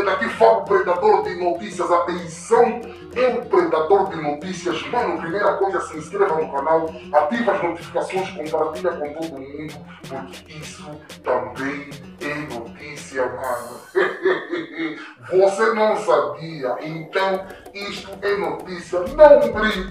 porque daqui fora o predador de notícias. Atenção, eu, predador de notícias. Mano, primeira coisa, se inscreva no canal, ativa as notificações, compartilha com todo mundo, porque isso também é notícia, mano. Você não sabia, então isto é notícia. Não brinques.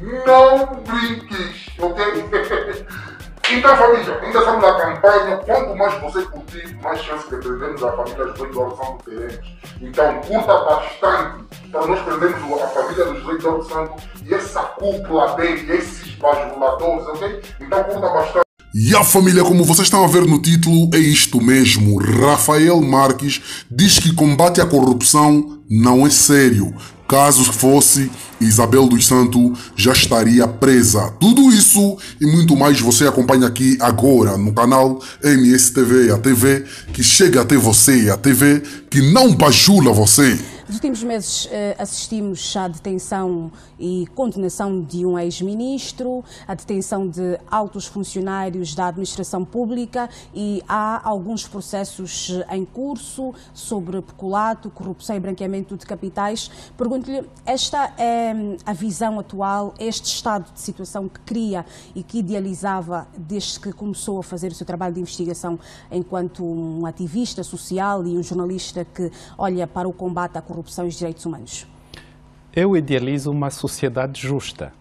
Não brinques, ok? Então, família, ainda estamos na campanha. Quanto mais você curtir, mais chance que perdemos a família dos de Eduardo Santo teremos. Então, curta bastante para então, nós prendermos a família do de Eduardo Santo e essa cúpula dele, esses bajuladores, ok? Então, curta bastante. E a família, como vocês estão a ver no título, é isto mesmo. Rafael Marques diz que combate à corrupção não é sério. Caso fosse, Isabel dos Santos já estaria presa. Tudo isso e muito mais você acompanha aqui agora no canal MSTV, a TV que chega até você, a TV que não bajula você. Nos últimos meses eh, assistimos à detenção e condenação de um ex-ministro, à detenção de altos funcionários da administração pública e há alguns processos eh, em curso sobre peculato, corrupção e branqueamento de capitais. Pergunto-lhe, esta é hum, a visão atual, este estado de situação que cria e que idealizava desde que começou a fazer o seu trabalho de investigação enquanto um ativista social e um jornalista que olha para o combate à corrupção? corrupção e os direitos humanos? Eu idealizo uma sociedade justa,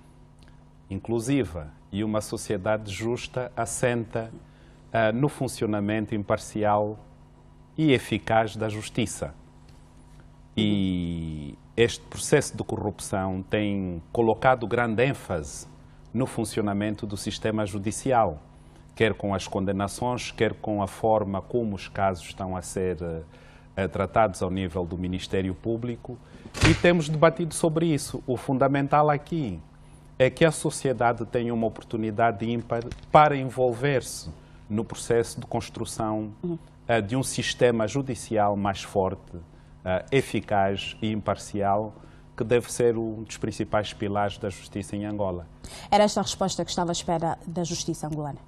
inclusiva, e uma sociedade justa assenta uh, no funcionamento imparcial e eficaz da justiça. E este processo de corrupção tem colocado grande ênfase no funcionamento do sistema judicial, quer com as condenações, quer com a forma como os casos estão a ser ah, eh, tratados ao nível do Ministério Público e temos debatido sobre isso. O fundamental aqui é que a sociedade tenha uma oportunidade ímpar para envolver-se no processo de construção eh, de um sistema judicial mais forte, eh, eficaz e imparcial, que deve ser um dos principais pilares da justiça em Angola. Era esta a resposta que estava à espera da justiça angolana?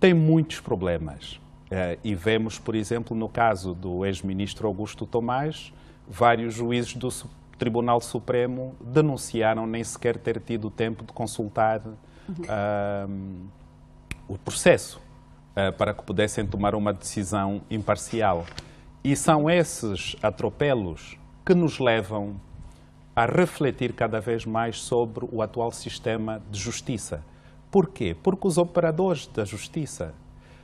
Tem muitos problemas eh, e vemos, por exemplo, no caso do ex-ministro Augusto Tomás, vários juízes do Tribunal Supremo denunciaram nem sequer ter tido tempo de consultar uhum. o processo uh, para que pudessem tomar uma decisão imparcial. E são esses atropelos que nos levam a refletir cada vez mais sobre o atual sistema de justiça. Por quê? Porque os operadores da justiça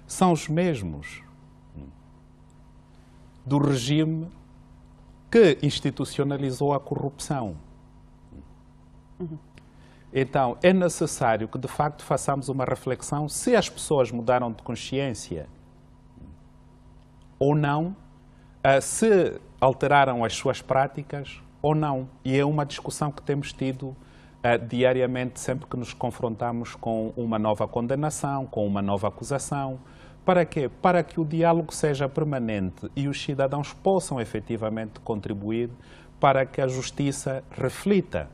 são os mesmos do regime que institucionalizou a corrupção. Então, é necessário que, de facto, façamos uma reflexão se as pessoas mudaram de consciência ou não, eh, se alteraram as suas práticas ou não. E é uma discussão que temos tido eh, diariamente, sempre que nos confrontamos com uma nova condenação, com uma nova acusação, para quê? Para que o diálogo seja permanente e os cidadãos possam efetivamente contribuir para que a justiça reflita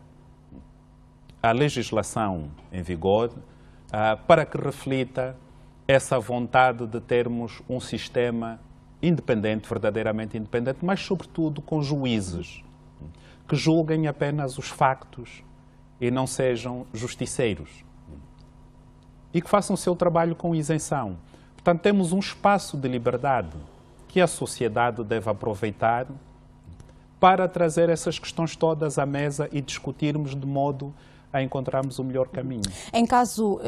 a legislação em vigor, ah, para que reflita essa vontade de termos um sistema independente, verdadeiramente independente, mas sobretudo com juízes que julguem apenas os factos e não sejam justiceiros e que façam o seu trabalho com isenção. Portanto, temos um espaço de liberdade que a sociedade deve aproveitar para trazer essas questões todas à mesa e discutirmos de modo a encontrarmos o melhor caminho. Em caso,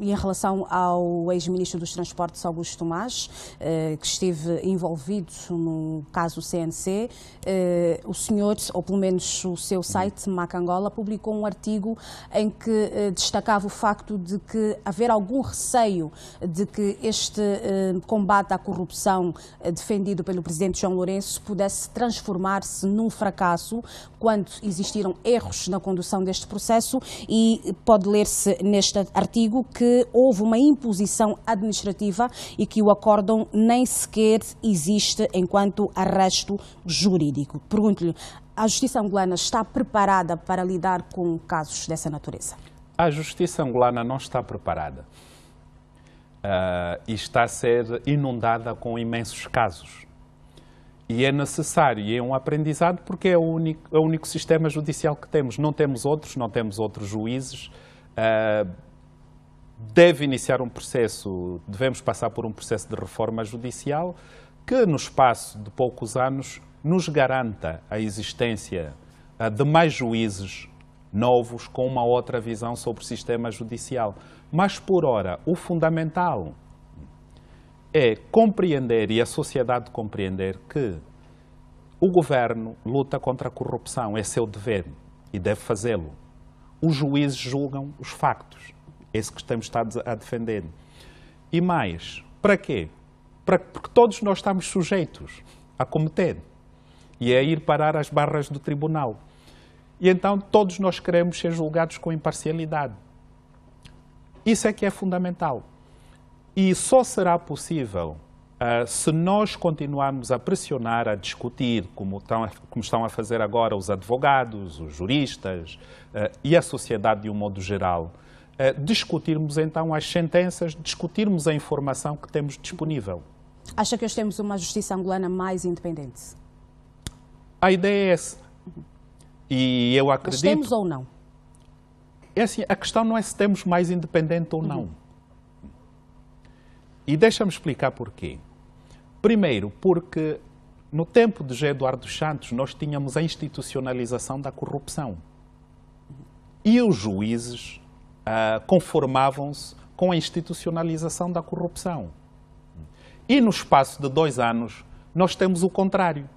e eh, em relação ao ex-ministro dos Transportes, Augusto Tomás, eh, que esteve envolvido no caso CNC, eh, o senhor, ou pelo menos o seu site, Macangola, publicou um artigo em que destacava o facto de que haver algum receio de que este combate à corrupção defendido pelo presidente João Lourenço pudesse transformar-se num fracasso quando existiram erros na condução deste processo e pode ler-se neste artigo que houve uma imposição administrativa e que o acórdão nem sequer existe enquanto arresto jurídico. Pergunto-lhe, a justiça angolana está preparada para lidar com casos dessa natureza? A justiça angolana não está preparada uh, e está a ser inundada com imensos casos e é necessário, e é um aprendizado, porque é o único, é o único sistema judicial que temos. Não temos outros, não temos outros juízes. Uh, deve iniciar um processo, devemos passar por um processo de reforma judicial que, no espaço de poucos anos, nos garanta a existência ah, de mais juízes novos com uma outra visão sobre o sistema judicial. Mas, por ora, o fundamental é compreender e a sociedade compreender que o governo luta contra a corrupção, é seu dever e deve fazê-lo. Os juízes julgam os factos, é isso que estamos estado a defender. E mais, para quê? Para, porque todos nós estamos sujeitos a cometer e a é ir parar às barras do tribunal. E então todos nós queremos ser julgados com imparcialidade. Isso é que é fundamental. E só será possível uh, se nós continuarmos a pressionar, a discutir, como estão a, como estão a fazer agora os advogados, os juristas uh, e a sociedade de um modo geral, uh, discutirmos então as sentenças, discutirmos a informação que temos disponível. Acha que hoje temos uma justiça angolana mais independente? A ideia é essa. E eu acredito. Mas temos ou não? É assim, a questão não é se temos mais independente ou não. Uhum e deixa-me explicar porquê. Primeiro, porque no tempo de G. Eduardo Santos nós tínhamos a institucionalização da corrupção. E os juízes ah, conformavam-se com a institucionalização da corrupção. E no espaço de dois anos nós temos o contrário.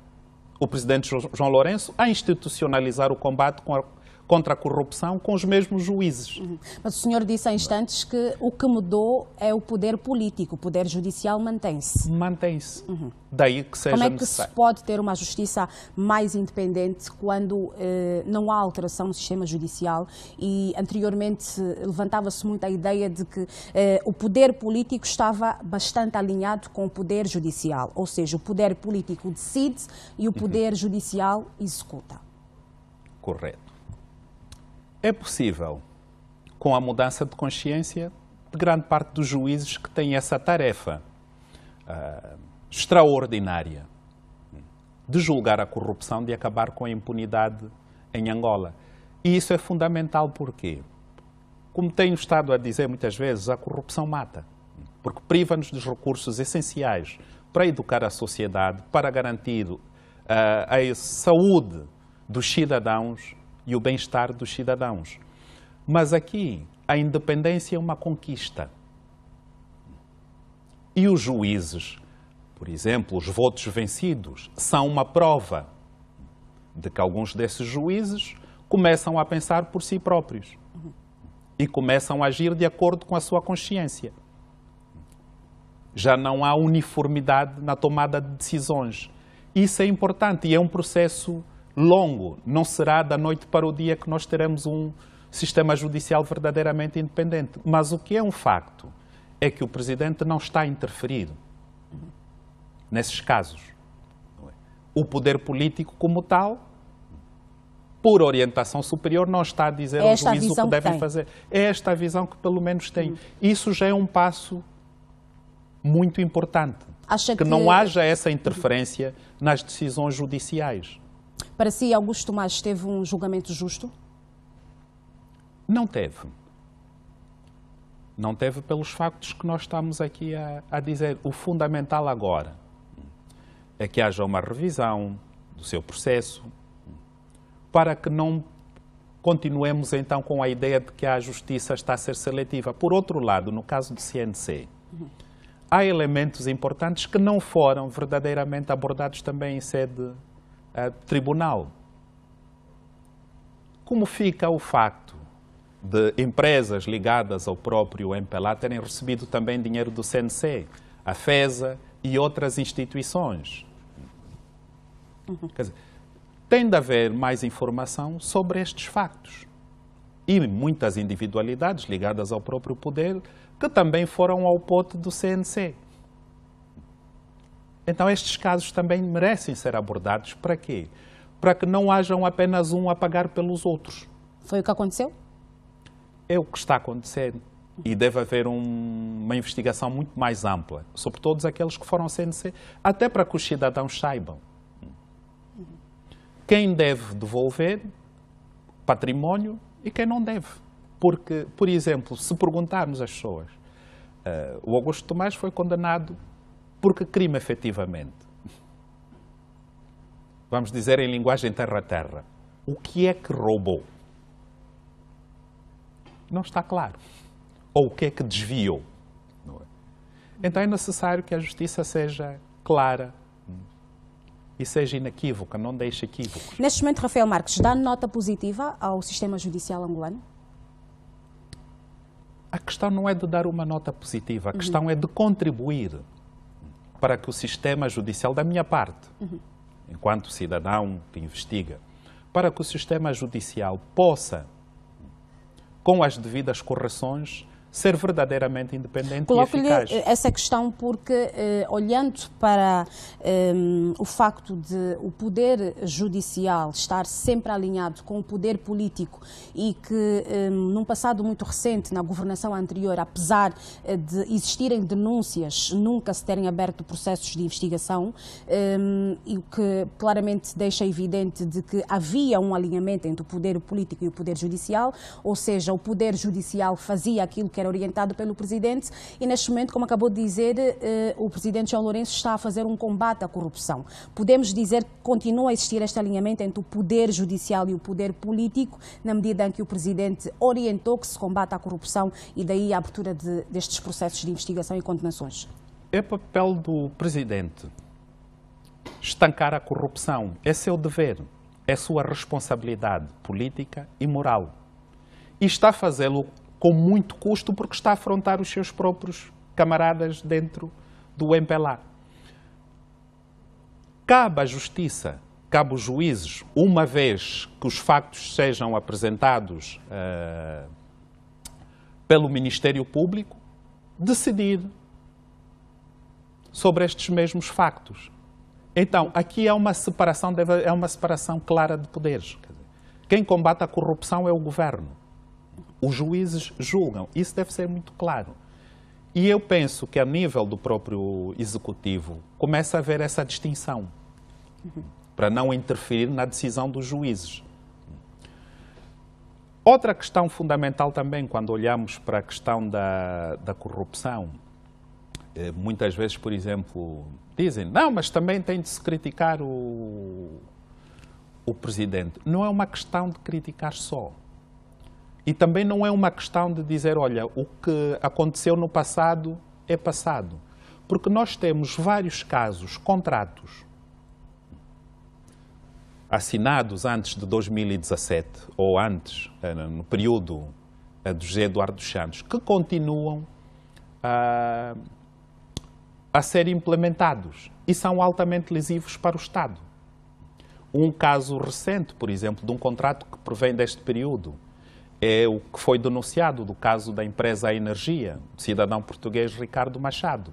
O presidente João Lourenço a institucionalizar o combate com a corrupção contra a corrupção com os mesmos juízes. Uhum. Mas o senhor disse há instantes que o que mudou é o poder político, o poder judicial mantém-se. Mantém-se. Uhum. Daí que seja Como é que necessário. se pode ter uma justiça mais independente quando eh, não há alteração no sistema judicial e anteriormente levantava-se muito a ideia de que eh, o poder político estava bastante alinhado com o poder judicial, ou seja, o poder político decide e o uhum. poder uhum. judicial executa. Correto. É possível, com a mudança de consciência de grande parte dos juízes que têm essa tarefa uh, extraordinária de julgar a corrupção, de acabar com a impunidade em Angola. E isso é fundamental porque, como tenho estado a dizer muitas vezes, a corrupção mata, porque priva-nos dos recursos essenciais para educar a sociedade, para garantir uh, a saúde dos cidadãos e o bem-estar dos cidadãos. Mas aqui, a independência é uma conquista. E os juízes, por exemplo, os votos vencidos, são uma prova de que alguns desses juízes começam a pensar por si próprios e começam a agir de acordo com a sua consciência. Já não há uniformidade na tomada de decisões. Isso é importante e é um processo longo. Não será da noite para o dia que nós teremos um sistema judicial verdadeiramente independente. Mas o que é um facto é que o presidente não está interferido nesses casos. O poder político, como tal, por orientação superior, não está a dizer é aos juízes o que devem que fazer. É esta a visão que, pelo menos, tenho. Hum. Isso já é um passo muito importante. Acha que, que não haja essa interferência nas decisões judiciais. Para si, Augusto Tomás teve um julgamento justo? Não teve. Não teve pelos factos que nós estamos aqui a, a dizer. O fundamental agora é que haja uma revisão do seu processo para que não continuemos então com a ideia de que a justiça está a ser seletiva. Por outro lado, no caso do CNC, há elementos importantes que não foram verdadeiramente abordados também em sede é, tribunal. Como fica o facto de empresas ligadas ao próprio MPLA terem recebido também dinheiro do CNC, a FESA e outras instituições? Uhum. Quer dizer, tem de haver mais informação sobre estes factos. E muitas individualidades ligadas ao próprio poder que também foram ao pote do CNC. Então, estes casos também merecem ser abordados. Para quê? Para que não hajam apenas um a pagar pelos outros. Foi o que aconteceu? É o que está acontecendo. E deve haver um, uma investigação muito mais ampla sobre todos aqueles que foram CNC, até para que os cidadãos saibam. Quem deve devolver património e quem não deve. Porque, por exemplo, se perguntarmos às pessoas, uh, o Augusto Tomás foi condenado porque crime, efetivamente, vamos dizer em linguagem terra-terra, o que é que roubou? Não está claro. Ou o que é que desviou? É? Então é necessário que a justiça seja clara, hum, e seja inequívoca, não deixe equívocos. Neste momento, Rafael Marques, dá nota positiva ao sistema judicial angolano? A questão não é de dar uma nota positiva, a uhum. questão é de contribuir para que o sistema judicial, da minha parte, uhum. enquanto cidadão que investiga, para que o sistema judicial possa, com as devidas correções, ser verdadeiramente independente Coloco-lhe essa questão porque, eh, olhando para eh, o facto de o poder judicial estar sempre alinhado com o poder político e que, eh, num passado muito recente, na governação anterior, apesar eh, de existirem denúncias, nunca se terem aberto processos de investigação, eh, e o que claramente deixa evidente de que havia um alinhamento entre o poder político e o poder judicial, ou seja, o poder judicial fazia aquilo que era orientado pelo presidente, e neste momento, como acabou de dizer, eh, o presidente João Lourenço está a fazer um combate à corrupção. Podemos dizer que continua a existir este alinhamento entre o poder judicial e o poder político, na medida em que o presidente orientou que se combate à corrupção e daí a abertura de, destes processos de investigação e condenações. É papel do presidente estancar a corrupção. É seu dever, é sua responsabilidade política e moral. E está a fazê-lo com muito custo, porque está a afrontar os seus próprios camaradas dentro do MPLA. Cabe à Justiça, cabe aos juízes, uma vez que os factos sejam apresentados uh, pelo Ministério Público, decidir sobre estes mesmos factos. Então, aqui é uma separação, é uma separação clara de poderes. Quem combate a corrupção é o governo. Os juízes julgam. Isso deve ser muito claro. E eu penso que, a nível do próprio executivo, começa a haver essa distinção uhum. para não interferir na decisão dos juízes. Outra questão fundamental também, quando olhamos para a questão da, da corrupção, eh, muitas vezes, por exemplo, dizem: não, mas também tem de se criticar o, o presidente. Não é uma questão de criticar só. E também não é uma questão de dizer, olha, o que aconteceu no passado é passado. Porque nós temos vários casos, contratos assinados antes de 2017 ou antes, eh, no período eh, do José Eduardo Santos, que continuam a, ah, a ser implementados e são altamente lesivos para o Estado. Um caso recente, por exemplo, de um contrato que provém deste período, é o que foi denunciado do caso da empresa Energia, cidadão português Ricardo Machado.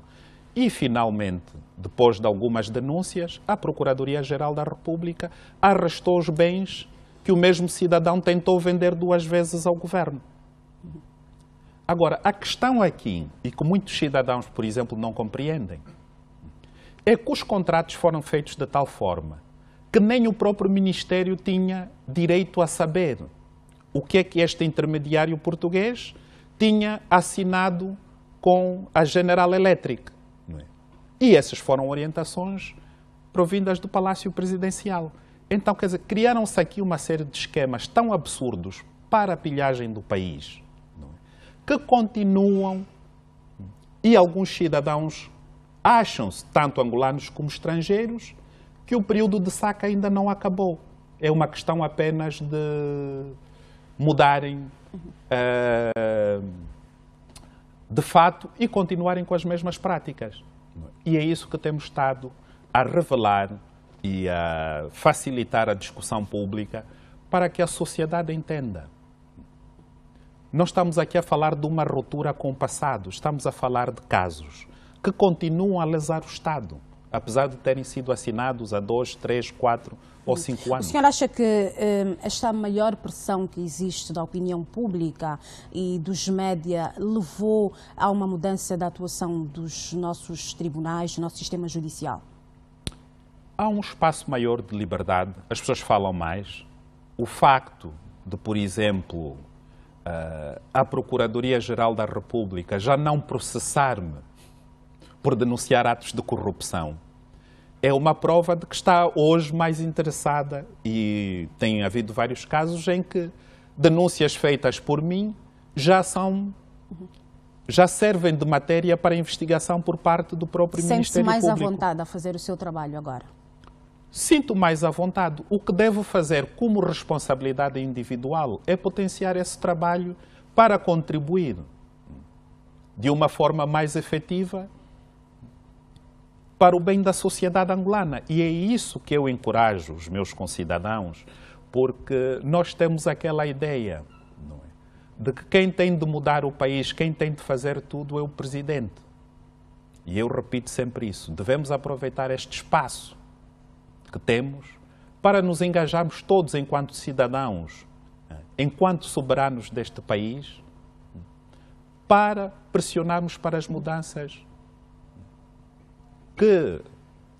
E, finalmente, depois de algumas denúncias, a Procuradoria-Geral da República arrastou os bens que o mesmo cidadão tentou vender duas vezes ao governo. Agora, a questão aqui, e que muitos cidadãos, por exemplo, não compreendem, é que os contratos foram feitos de tal forma que nem o próprio Ministério tinha direito a saber o que é que este intermediário português tinha assinado com a General Electric. É? E essas foram orientações provindas do Palácio Presidencial. Então, quer dizer, criaram-se aqui uma série de esquemas tão absurdos para a pilhagem do país, é? que continuam e alguns cidadãos acham-se, tanto angolanos como estrangeiros, que o período de saca ainda não acabou. É uma questão apenas de mudarem uh, de fato e continuarem com as mesmas práticas. E é isso que temos estado a revelar e a facilitar a discussão pública para que a sociedade entenda. Não estamos aqui a falar de uma ruptura com o passado, estamos a falar de casos que continuam a lesar o Estado apesar de terem sido assinados há dois, três, quatro ou hum. cinco anos. O senhor acha que hum, esta maior pressão que existe da opinião pública e dos média levou a uma mudança da atuação dos nossos tribunais, do nosso sistema judicial? Há um espaço maior de liberdade, as pessoas falam mais. O facto de, por exemplo, eh, a Procuradoria-Geral da República já não processar-me por denunciar atos de corrupção. É uma prova de que está hoje mais interessada e tem havido vários casos em que denúncias feitas por mim já são já servem de matéria para investigação por parte do próprio Sente Ministério Público. Sente-se mais à vontade a fazer o seu trabalho agora? Sinto mais à vontade. O que devo fazer como responsabilidade individual é potenciar esse trabalho para contribuir de uma forma mais efetiva para o bem da sociedade angolana. E é isso que eu encorajo os meus concidadãos, porque nós temos aquela ideia é? de que quem tem de mudar o país, quem tem de fazer tudo é o presidente. E eu repito sempre isso: devemos aproveitar este espaço que temos para nos engajarmos todos enquanto cidadãos, enquanto soberanos deste país, para pressionarmos para as mudanças que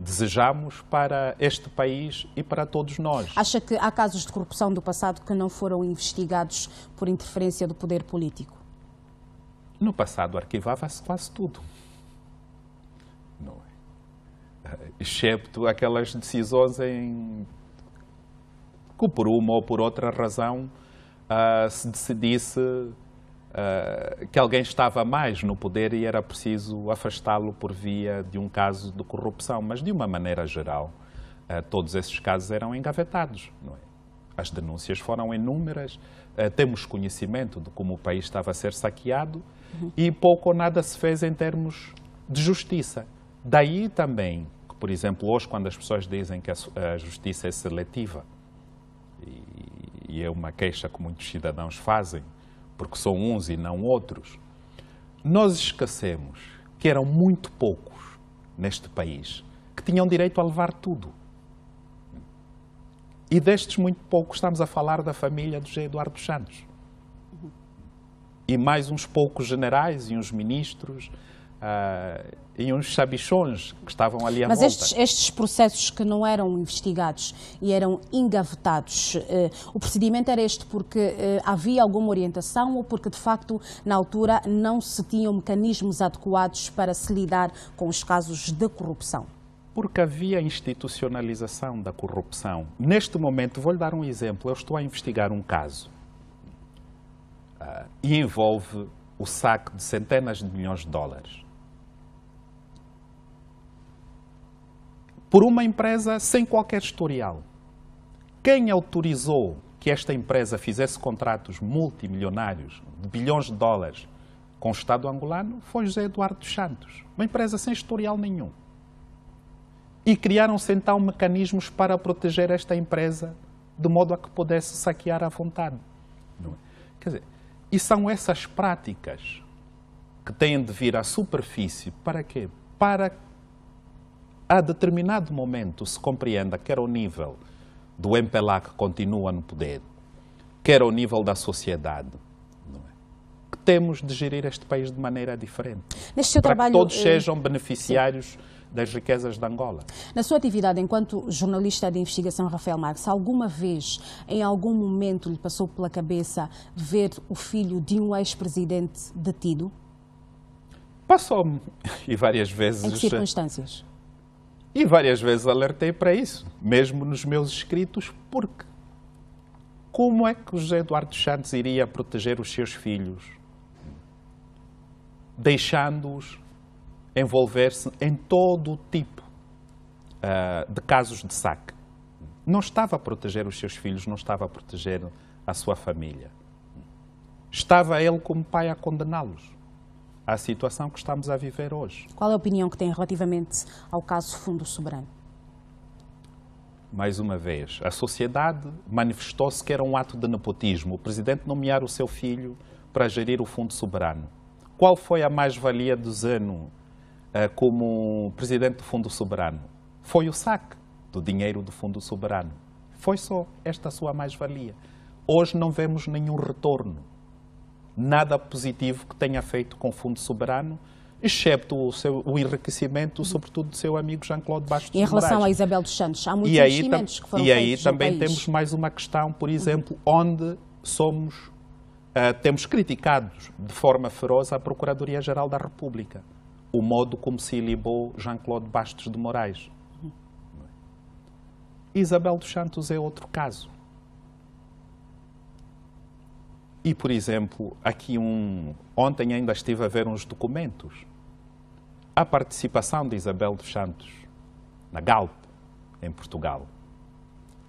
desejamos para este país e para todos nós. Acha que há casos de corrupção do passado que não foram investigados por interferência do poder político? No passado arquivava-se quase tudo. Não é? Eh, excepto aquelas decisões em que por uma ou por outra razão uh, se decidisse uh, que alguém estava mais no poder e era preciso afastá-lo por via de um caso de corrupção. Mas, de uma maneira geral, uh, todos esses casos eram engavetados. É? As denúncias foram inúmeras, uh, temos conhecimento de como o país estava a ser saqueado uhum. e pouco ou nada se fez em termos de justiça. Daí também por exemplo, hoje, quando as pessoas dizem que a, justiça é seletiva, e, é uma queixa que muitos cidadãos fazem, porque são uns e não outros, nós esquecemos que eram muito poucos neste país que tinham direito a levar tudo. E destes muito poucos estamos a falar da família do G. Eduardo Santos. E mais uns poucos generais e uns ministros Uh, e uns sabichões que estavam ali à Mas volta. Estes, estes processos que não eram investigados e eram engavetados, uh, o procedimento era este porque uh, havia alguma orientação ou porque, de facto, na altura não se tinham mecanismos adequados para se lidar com os casos de corrupção? Porque havia institucionalização da corrupção. Neste momento, vou-lhe dar um exemplo. Eu estou a investigar um caso ah, e envolve o saque de centenas de milhões de dólares por uma empresa sem qualquer historial. Quem autorizou que esta empresa fizesse contratos multimilionários de bilhões de dólares com o Estado angolano foi José Eduardo dos Santos, uma empresa sem historial nenhum. E criaram-se então mecanismos para proteger esta empresa de modo a que pudesse saquear à vontade. É? Quer dizer, e são essas práticas que têm de vir à superfície para quê? Para a determinado momento se compreenda que era o nível do MPLA que continua no poder, quer ao nível da sociedade, é? que temos de gerir este país de maneira diferente. Neste seu para trabalho, que todos eh, sejam beneficiários Sim. das riquezas de Angola. Na sua atividade enquanto jornalista de investigação, Rafael Marques, alguma vez, em algum momento, lhe passou pela cabeça ver o filho de um ex-presidente detido? Passou-me, e várias vezes. Em que eh, circunstâncias? E várias vezes alertei para isso, mesmo nos meus escritos, porque como é que José Eduardo Santos iria proteger os seus filhos, deixando-os envolver-se em todo o tipo uh, de casos de saque? Não estava a proteger os seus filhos, não estava a proteger a sua família. Estava ele, como pai, a condená-los à situação que estamos a viver hoje. Qual é a opinião que tem relativamente ao caso Fundo Soberano? Mais uma vez, a sociedade manifestou-se que era um ato de nepotismo o presidente nomear o seu filho para gerir o Fundo Soberano. Qual foi a mais-valia do Zeno eh, como presidente do Fundo Soberano? Foi o saque do dinheiro do Fundo Soberano. Foi só esta sua mais-valia. Hoje não vemos nenhum retorno nada positivo que tenha feito com o Fundo Soberano, excepto o, seu, o enriquecimento, sobretudo do seu amigo Jean-Claude Bastos Moraes. em relação a Isabel dos Santos, há muitos e aí, investimentos que foram E aí também país. temos mais uma questão, por exemplo, onde somos, uh, temos criticado de forma feroz a Procuradoria-Geral da República, o modo como se ilibou Jean-Claude Bastos de Moraes. Uhum. Isabel dos Santos é outro caso. E, por exemplo, aqui um. Ontem ainda estive a ver uns documentos. A participação de Isabel dos Santos na Galp, em Portugal,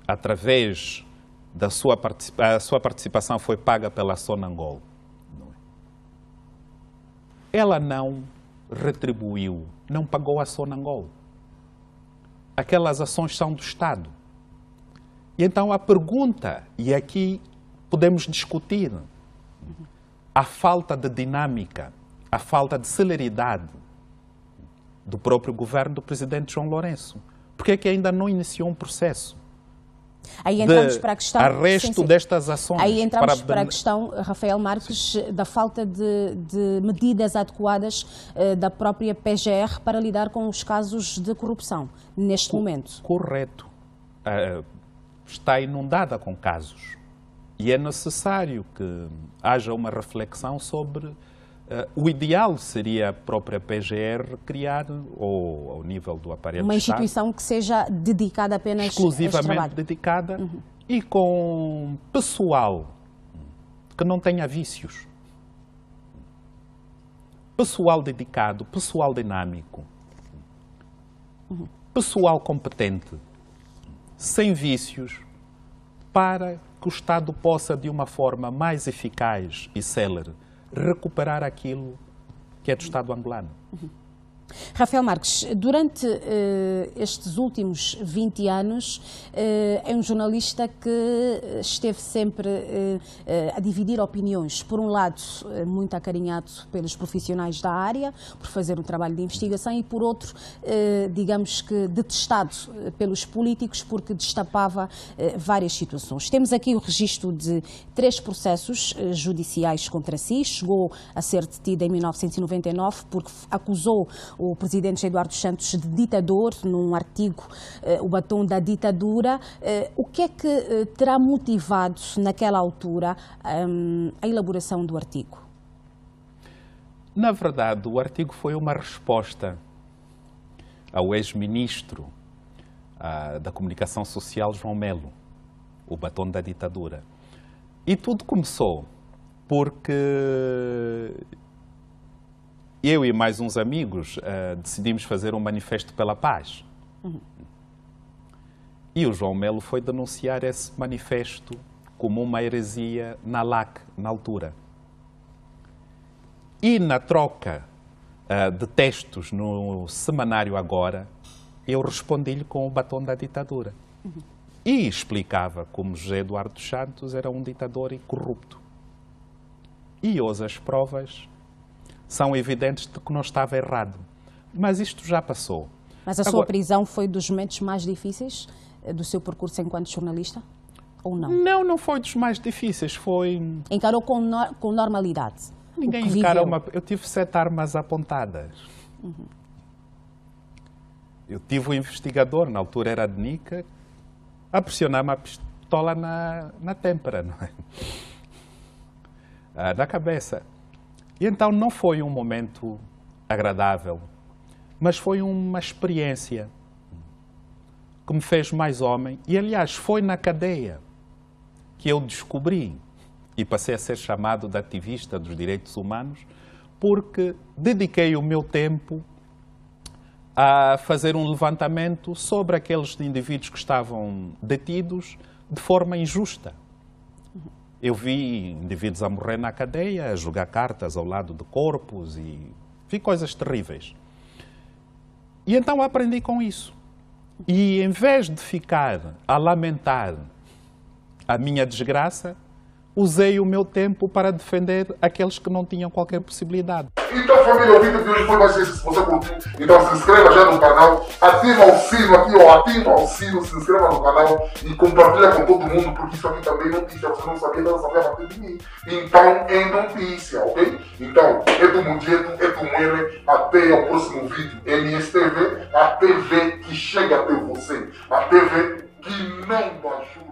através da sua, participa... a sua participação foi paga pela Sonangol. É? Ela não retribuiu, não pagou a Sonangol. Aquelas ações são do Estado. E então a pergunta, e aqui podemos discutir a falta de dinâmica, a falta de celeridade do próprio governo do presidente João Lourenço. Por é que ainda não iniciou um processo? Aí entramos para a questão. Arresto sim, sim. destas ações. Aí entramos para, para a questão, Rafael Marques, sim. da falta de, de medidas adequadas eh, da própria PGR para lidar com os casos de corrupção neste Co momento. Correto. Uh, está inundada com casos. E é necessário que haja uma reflexão sobre. Uh, o ideal seria a própria PGR criar, ou ao nível do aparelho Uma instituição Estado, que seja dedicada apenas Exclusivamente dedicada uhum. e com pessoal que não tenha vícios. Pessoal dedicado, pessoal dinâmico, uhum. pessoal competente, sem vícios, para que o Estado possa, de uma forma mais eficaz e célere, recuperar aquilo que é do Estado angolano. Uhum. Rafael Marques, durante uh, estes últimos 20 anos, uh, é um jornalista que esteve sempre uh, a dividir opiniões. Por um lado, muito acarinhado pelos profissionais da área, por fazer um trabalho de investigação, e por outro, digamos que detestado pelos políticos, porque destapava várias situações. Temos aqui o registro de três processos judiciais contra si. Chegou a ser detido em 1999 porque acusou o presidente Eduardo Santos de ditador, num artigo, eh, o batom da ditadura. Eh, o que é que eh, terá motivado, naquela altura, hum, a elaboração do artigo? Na verdade, o artigo foi uma resposta ao ex-ministro ah, da Comunicação Social, João Melo, o batom da ditadura. E tudo começou porque eu e mais uns amigos uh, decidimos fazer um manifesto pela paz. Uhum. E o João Melo foi denunciar esse manifesto como uma heresia na LAC, na altura. E na troca uh, de textos no semanário Agora, eu respondi-lhe com o batom da ditadura. Uhum. E explicava como José Eduardo Santos era um ditador e corrupto. E hoje as provas são evidentes de que não estava errado. Mas isto já passou. Mas a Agora, sua prisão foi dos momentos mais difíceis eh, do seu percurso enquanto jornalista? Ou não? Não, não foi dos mais difíceis. Foi. Encarou com, no, com normalidade. Ninguém encara uma. Eu tive sete armas apontadas. Uhum. Eu tive um investigador, na altura era de Nica, a pressionar uma pistola na, na têmpora, não é? Ah, na cabeça. E então não foi um momento agradável, mas foi uma experiência que me fez mais homem. E aliás, foi na cadeia que eu descobri e passei a ser chamado de ativista dos direitos humanos, porque dediquei o meu tempo a fazer um levantamento sobre aqueles indivíduos que estavam detidos de forma injusta. Eu vi indivíduos a morrer na cadeia, a jogar cartas ao lado de corpos e vi coisas terríveis. E então aprendi com isso. E em vez de ficar a lamentar a minha desgraça, usei o meu tempo para defender aqueles que não tinham qualquer possibilidade. Então, família, o vídeo de hoje foi mais simples. Se você curtiu, então se inscreva já no canal, ativa o sino aqui, ó, ativa o sino, se inscreva no canal e compartilha com todo mundo, porque isso aqui também é notícia. Você não sabia, não sabia a de mim. Então, é notícia, ok? Então, é do Mundo é do Mele. Até o próximo vídeo. MSTV, a TV que chega até você. A TV que não baixou.